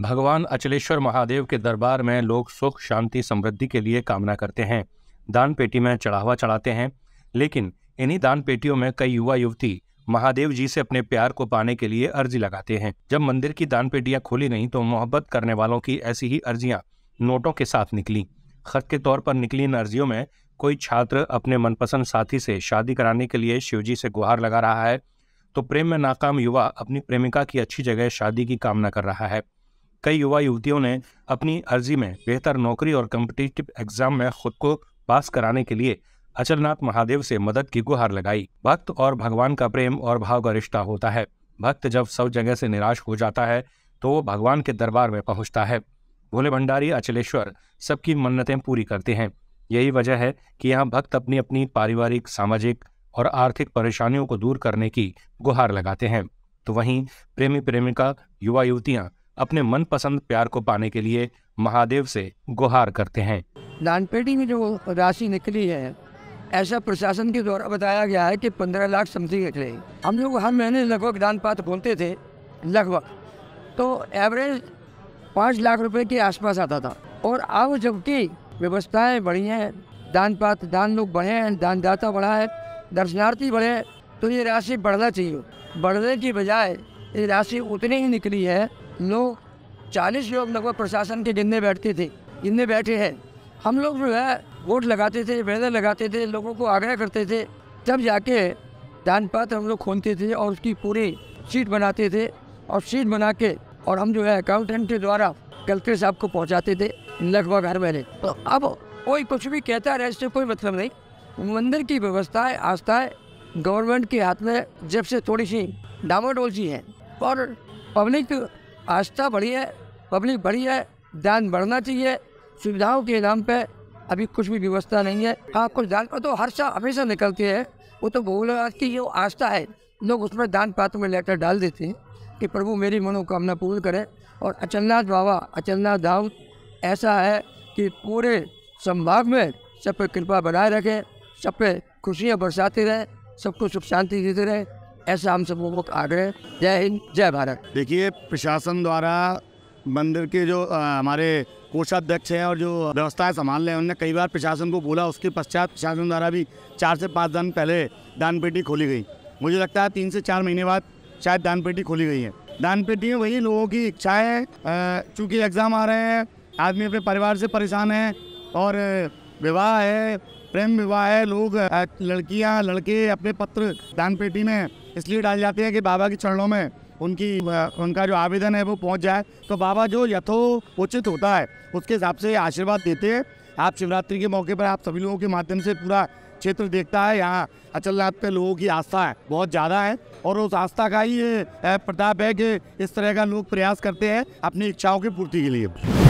भगवान अचलेश्वर महादेव के दरबार में लोग सुख शांति समृद्धि के लिए कामना करते हैं दान पेटी में चढ़ावा चढ़ाते हैं लेकिन इन्हीं दान पेटियों में कई युवा युवती महादेव जी से अपने प्यार को पाने के लिए अर्जी लगाते हैं जब मंदिर की दान पेटियाँ खोली नहीं तो मोहब्बत करने वालों की ऐसी ही अर्जियाँ नोटों के साथ निकली खत के तौर पर निकली इन अर्जियों में कोई छात्र अपने मनपसंद साथी से शादी कराने के लिए शिवजी से गुहार लगा रहा है तो प्रेम में नाकाम युवा अपनी प्रेमिका की अच्छी जगह शादी की कामना कर रहा है कई युवा युवतियों ने अपनी अर्जी में बेहतर नौकरी और कम्पिटिटिव एग्जाम में खुद को पास कराने के लिए अचलनाथ महादेव से मदद की गुहार लगाई भक्त और भगवान का प्रेम और भाव का रिश्ता होता है भक्त जब सब जगह से निराश हो जाता है तो वो भगवान के दरबार में पहुंचता है भोले भंडारी अचलेश्वर सबकी मन्नतें पूरी करते हैं यही वजह है कि यहाँ भक्त अपनी अपनी पारिवारिक सामाजिक और आर्थिक परेशानियों को दूर करने की गुहार लगाते हैं तो वहीं प्रेमी प्रेमिका युवा युवतियाँ अपने मनपसंद प्यार को पाने के लिए महादेव से गुहार करते हैं दानपेटी में जो राशि निकली है ऐसा प्रशासन के द्वारा बताया गया है कि पंद्रह लाख समथिंग निकले हम लोग हर महीने लगभग दान पात्र बोलते थे लगभग तो एवरेज पाँच लाख रुपए के आसपास आता था और अब जबकि व्यवस्थाएं बढ़ी हैं दान पात्र दान लोग बढ़े हैं दानदाता बढ़ा है दर्शनार्थी बढ़े तो ये राशि बढ़ना चाहिए बढ़ने की बजाय ये राशि उतनी ही निकली है लोग चालीस लोग लगभग प्रशासन के गिनने बैठते थे गिनने बैठे हैं हम लोग जो है वोट लगाते थे बैनर लगाते थे लोगों को आग्रह करते थे तब जाके दान पात्र हम लोग खोलते थे और उसकी पूरी सीट बनाते थे और सीट बना के और हम जो है अकाउंटेंट के द्वारा कलेक्टर साहब को पहुँचाते थे लगभग हर महीने तो अब कोई कुछ भी कहता रहे इससे कोई मतलब नहीं मंदिर की व्यवस्थाएँ आस्थाएँ गवर्नमेंट के हाथ में जब से थोड़ी सी डामाडोल सी है और पब्लिक आस्था बढ़ी है पब्लिक बढ़ी है दान बढ़ना चाहिए सुविधाओं के नाम पर अभी कुछ भी व्यवस्था नहीं है हाँ कुछ दान पर तो हर साल हमेशा निकलते हैं वो तो भोलेनाथ की जो आस्था है लोग उसमें दान पात्र में लेकर डाल देते हैं कि प्रभु मेरी मनोकामना पूर्ण करें और अचलनाथ बाबा अचलनाथ धाम ऐसा है कि पूरे संभाग में सब पर कृपा बनाए रखें सब पे खुशियाँ बरसाते रहें सबको सुख शांति देते रहें ऐसा हम सब लोग आ आग्रह जय हिंद जय भारत देखिए प्रशासन द्वारा मंदिर के जो आ, हमारे कोषाध्यक्ष हैं और जो व्यवस्थाएं संभाल रहे हैं उन्होंने कई बार प्रशासन को बोला उसके पश्चात प्रशासन द्वारा भी चार से पाँच दिन पहले दान पेटी खोली गई मुझे लगता है तीन से चार महीने बाद शायद दान पेटी खोली गई है दान पेटी में वही लोगों की है चूँकि एग्ज़ाम आ रहे हैं आदमी अपने परिवार से परेशान है और विवाह है प्रेम विवाह है लोग लड़कियां लड़के अपने पत्र दान पेटी में इसलिए डाल जाते हैं कि बाबा के चरणों में उनकी उनका जो आवेदन है वो पहुंच जाए तो बाबा जो यथो उचित होता है उसके हिसाब से आशीर्वाद देते हैं आप शिवरात्रि के मौके पर आप सभी लोगों के माध्यम से पूरा क्षेत्र देखता है यहाँ अचलनाथ पे लोगों की आस्था है बहुत ज़्यादा है और उस आस्था का ही प्रताप है कि इस तरह का लोग प्रयास करते हैं अपनी इच्छाओं की पूर्ति के लिए